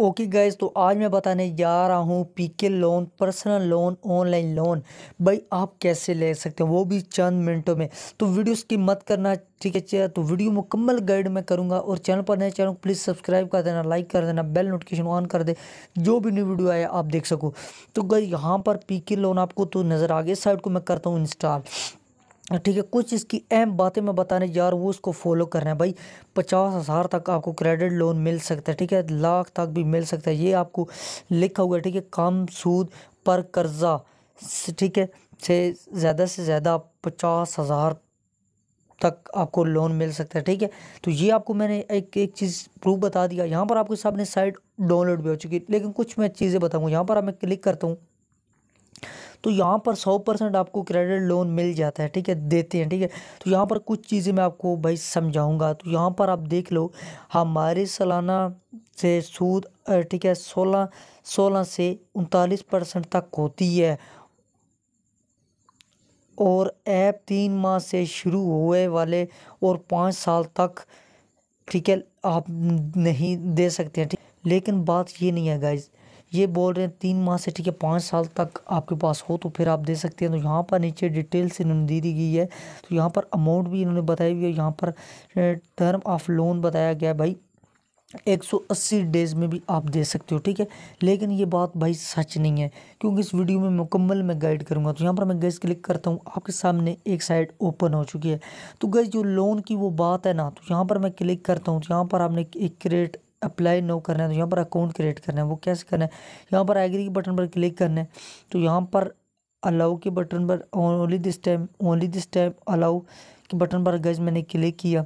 okay gas तो आज मैं बताने जा रहा हूँ PK loan personal loan online loan भाई आप कैसे ले सकते हैं वो भी चंद मिनटों में तो वीडियो की मत करना ठीक है तो वीडियो मुकम्मल गाइड मैं करूँगा और चैनल पर नए चैनल प्लीज़ सब्सक्राइब कर देना लाइक कर देना बेल नोटिफिकेशन ऑन कर दे जो भी न्यू वीडियो आया आप देख सको तो गई यहाँ पर पी के लोन आपको तो नज़र आ गया साइड को मैं करता हूँ इंस्टॉल ठीक है कुछ इसकी अहम बातें मैं बताने जा रहा हूँ उसको फॉलो करना है भाई पचास हज़ार तक आपको क्रेडिट लोन मिल सकता है ठीक है लाख तक भी मिल सकता है ये आपको लिखा हुआ है ठीक है कम सूद पर कर्जा ठीक है से ज़्यादा से ज़्यादा पचास हज़ार तक आपको लोन मिल सकता है ठीक है तो ये आपको मैंने एक एक चीज़ प्रूफ बता दिया यहाँ पर आपके सामने साइट डाउनलोड भी हो चुकी है लेकिन कुछ मैं चीज़ें बताऊँगा यहाँ पर मैं क्लिक करता हूँ तो यहाँ पर सौ परसेंट आपको क्रेडिट लोन मिल जाता है ठीक है देते हैं ठीक है तो यहाँ पर कुछ चीज़ें मैं आपको भाई समझाऊँगा तो यहाँ पर आप देख लो हमारे सालाना से सूद ठीक है सोलह सोलह से उनतालीस परसेंट तक होती है और ऐप तीन माह से शुरू हुए वाले और पाँच साल तक ठीक है आप नहीं दे सकते हैं ठीक लेकिन बात ये नहीं है गाइज़ ये बोल रहे हैं तीन माह से ठीक है पाँच साल तक आपके पास हो तो फिर आप दे सकते हैं तो यहाँ पर नीचे डिटेल्स इन्होंने दे दी गई है तो यहाँ पर अमाउंट भी इन्होंने बताई हुई है यहाँ पर टर्म ऑफ लोन बताया गया है भाई 180 डेज़ में भी आप दे सकते हो ठीक है लेकिन ये बात भाई सच नहीं है क्योंकि इस वीडियो में मुकम्मल मैं गाइड करूँगा तो यहाँ पर मैं गैस क्लिक करता हूँ आपके सामने एक साइड ओपन हो चुकी है तो गैस जो लोन की वो बात है ना तो यहाँ पर मैं क्लिक करता हूँ तो यहाँ पर आपने एक क्रेट अप्लाई नो करना है तो यहाँ पर अकाउंट क्रिएट करना है वो कैसे करना है यहाँ पर एग्री के बटन पर क्लिक करना है तो यहाँ पर अलाउ के बटन पर only this time only this time allow के बटन पर गज मैंने क्लिक किया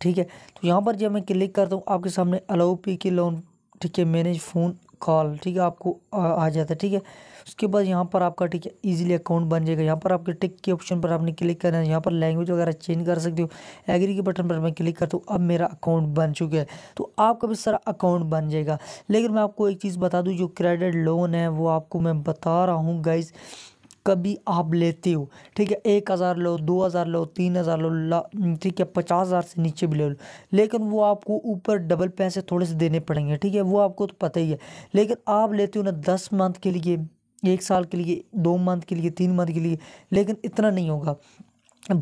ठीक है तो यहाँ पर जब मैं क्लिक करता हूँ आपके सामने अलाउ पी के लोन ठीक है मैंने फ़ोन कॉल ठीक है आपको आ जाता है ठीक है उसके बाद यहाँ पर आपका ठीक है ईजिली अकाउंट बन जाएगा यहाँ पर आपके टिक के ऑप्शन पर आपने क्लिक करना है यहाँ पर लैंग्वेज वगैरह चेंज कर सकते हो एग्री के बटन पर मैं क्लिक करता हूँ अब मेरा अकाउंट बन चुका है तो आपका भी सारा अकाउंट बन जाएगा लेकिन मैं आपको एक चीज़ बता दूँ जो क्रेडिट लोन है वो आपको मैं बता रहा हूँ गाइज़ कभी आप लेते हो ठीक है एक हज़ार लो दो हज़ार लो तीन हज़ार लो ठीक है पचास हज़ार से नीचे भी ले लो लेकिन वो आपको ऊपर डबल पैसे थोड़े से देने पड़ेंगे ठीक है वो आपको तो पता ही है लेकिन आप लेते हो ना दस मंथ के लिए एक साल के लिए दो मंथ के लिए तीन मंथ के लिए लेकिन इतना नहीं होगा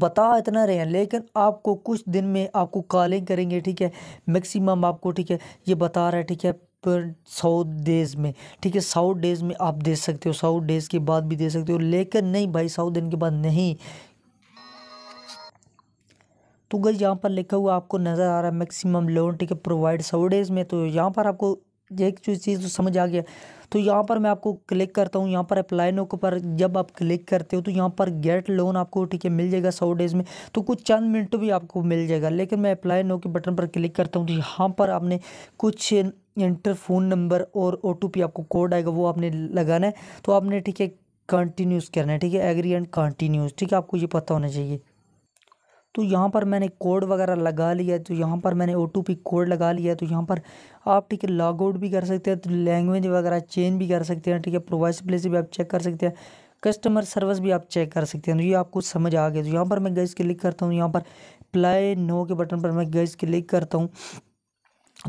बता इतना रहे हैं लेकिन आपको कुछ दिन में आपको कॉलिंग करेंगे ठीक है मैक्सिमम आपको ठीक है ये बता रहा है ठीक है साउथ डेज में ठीक है साउथ डेज में आप दे सकते हो साउथ डेज के बाद भी दे सकते हो लेकिन नहीं भाई साउथ दिन के बाद नहीं तो गई यहाँ पर लिखा हुआ आपको नज़र आ रहा है मैक्सिमम लोन ठीक है प्रोवाइड साउथ डेज में तो यहाँ पर आपको एक चीज चीज़ तो समझ आ गया तो यहाँ पर मैं आपको क्लिक करता हूँ यहाँ पर अप्लाई नो के पर जब आप क्लिक करते हो तो यहाँ पर गेट लोन आपको ठीक है मिल जाएगा सौ डेज़ में तो कुछ चंद मिनट भी आपको मिल जाएगा लेकिन मैं अप्लाई नो के बटन पर क्लिक करता हूँ तो यहाँ पर आपने कुछ इंटर फ़ोन नंबर और ओ आपको कोड आएगा वो आपने लगाना है तो आपने ठीक है कंटिन्यूस करना है ठीक है एग्री एंड कंटिन्यूस ठीक है आपको ये पता होना चाहिए तो यहाँ पर मैंने कोड वगैरह लगा लिया तो यहाँ पर मैंने ओ कोड लगा लिया तो यहाँ पर आप ठीक है लॉग आउट भी कर सकते हैं तो लैंग्वेज वगैरह चेंज भी कर सकते हैं ठीक है प्रोवाइस प्लेस भी आप चेक कर सकते हैं कस्टमर सर्विस भी आप चेक कर सकते हैं तो ये आपको समझ आ गया तो यहाँ पर मैं गैस क्लिक करता हूँ यहाँ पर अप्लाई नो के बटन पर मैं गैस क्लिक करता हूँ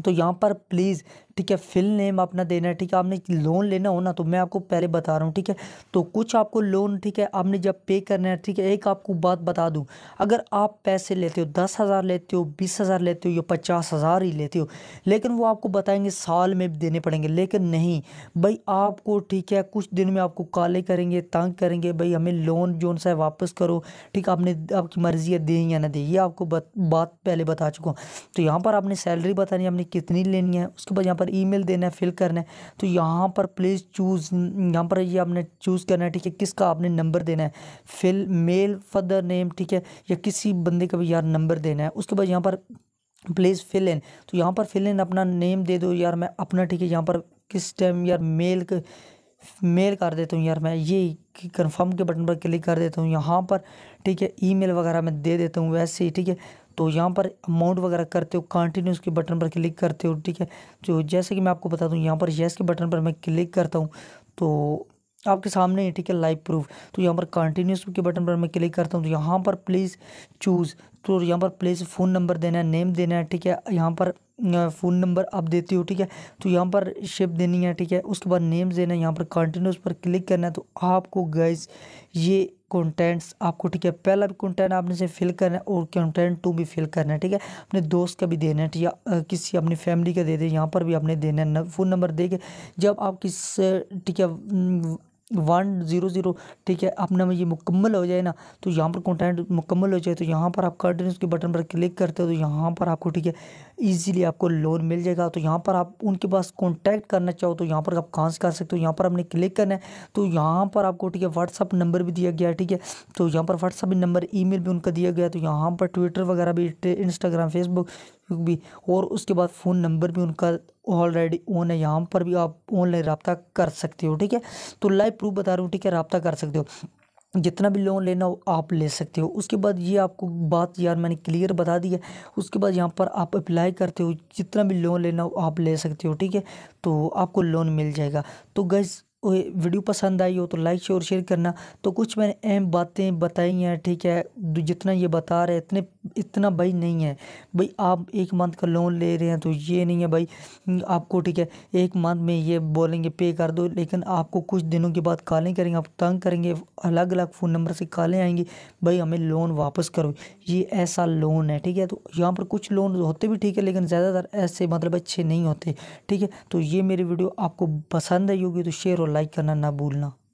तो यहाँ पर प्लीज़ ठीक है फिल नेम अपना देना है ठीक है आपने लोन लेना हो ना तो मैं आपको पहले बता रहा हूँ ठीक है तो कुछ आपको लोन ठीक है आपने जब पे करना है ठीक है एक आपको बात बता दूँ अगर आप पैसे लेते हो दस हज़ार लेते हो बीस हज़ार लेते हो या पचास हज़ार ही लेते हो लेकिन वो आपको बताएंगे साल में देने पड़ेंगे लेकिन नहीं भाई आपको ठीक है कुछ दिन में आपको काले करेंगे तंग करेंगे भाई हमें लोन जो सा है वापस करो ठीक आपने आपकी मर्ज़ी है दें या ना दें ये आपको बात पहले बता चुका हूँ तो यहाँ पर आपने सैलरी बतानी है आपने कितनी लेनी है उसके बाद यहाँ पर पर ईमेल देना है फिल करना है तो यहाँ पर प्लीज़ चूज़ यहाँ पर ये आपने चूज़ करना है ठीक है किसका आपने नंबर देना है फिल मेल फदर नेम ठीक है या किसी बंदे का भी यार नंबर देना है उसके बाद यहाँ पर प्लीज़ फिल इन तो यहाँ पर फिल इन अपना नेम दे दो यार मैं अपना ठीक है यहाँ पर किस टाइम यार मेल मेल कर देता हूँ यार मैं ये कंफर्म के बटन पर क्लिक कर देता हूँ यहाँ पर ठीक है ईमेल वगैरह मैं दे देता हूँ वैसे ही ठीक है तो यहाँ पर अमाउंट वगैरह करते हो कंटिन्यूस के बटन पर क्लिक करते हो ठीक है जो जैसे कि मैं आपको बता दूँ यहाँ पर येस के बटन पर मैं क्लिक करता हूँ तो आपके सामने ठीक है लाइव प्रूफ तो यहाँ पर कंटिन्यूस के बटन पर मैं क्लिक करता हूँ तो यहाँ पर प्लीज़ चूज़ तो यहाँ पर प्लेस फ़ोन नंबर देना है नेम देना है ठीक है यहाँ पर फ़ोन नंबर आप देते हो ठीक है तो यहाँ पर शेप देनी है ठीक है उसके बाद नेम देना है यहाँ पर कंटिन्यूस पर क्लिक करना है तो आपको गैस ये कंटेंट्स आपको ठीक है पहला भी कंटेंट आपने से फिल करना है और कंटेंट टू भी फिल करना है ठीक है अपने दोस्त का भी देना है ठीक है किसी अपनी फैमिली का दे दे यहाँ पर भी आपने देना है फ़ोन नंबर दे के जब आप किस ठीक है वन ज़ीरो ज़ीरो ठीक है अपना में ये मुकम्मल हो जाए ना तो यहाँ पर कंटेंट मुकम्मल हो जाए तो यहाँ पर आप कर्डन्स के बटन पर क्लिक करते हो तो यहाँ पर आपको ठीक है इजीली आपको लोन मिल जाएगा तो यहाँ पर आप उनके पास कांटेक्ट करना चाहो तो यहाँ पर आप कहाँ से कर सकते हो यहाँ पर आपने क्लिक करना है तो यहाँ पर आपको ठीक है व्हाट्सअप नंबर भी दिया गया है ठीक है तो यहाँ पर व्हाट्सअप नंबर ई भी उनका दिया गया तो यहाँ पर ट्विटर वगैरह भी इंस्टाग्राम फेसबुक भी और उसके बाद फ़ोन नंबर भी उनका ऑलरेडी ऑन है यहाँ पर भी आप ऑनलाइन रबता कर सकते हो ठीक है तो लाइव प्रूफ बता रहा हूँ ठीक है रबता कर सकते हो जितना भी लोन लेना हो आप ले सकते हो उसके बाद ये आपको बात यार मैंने क्लियर बता दी है उसके बाद यहाँ पर आप अप्लाई करते हो जितना भी लोन लेना हो आप ले सकते हो ठीक है तो आपको लोन मिल जाएगा तो गैस वीडियो पसंद आई हो तो लाइक शेयर शेयर करना तो कुछ मैंने अहम बातें बताई हैं ठीक है जितना ये बता रहे इतने इतना भाई नहीं है भाई आप एक मंथ का लोन ले रहे हैं तो ये नहीं है भाई आपको ठीक है एक मंथ में ये बोलेंगे पे कर दो लेकिन आपको कुछ दिनों के बाद कॉलें करेंगे आप तंग करेंगे अलग अलग फ़ोन नंबर से कॉलें आएंगे भाई हमें लोन वापस करो ये ऐसा लोन है ठीक है तो यहाँ पर कुछ लोन होते भी ठीक है लेकिन ज़्यादातर ऐसे मतलब अच्छे नहीं होते ठीक है तो ये मेरी वीडियो आपको पसंद आई होगी तो शेयर और लाइक करना ना भूलना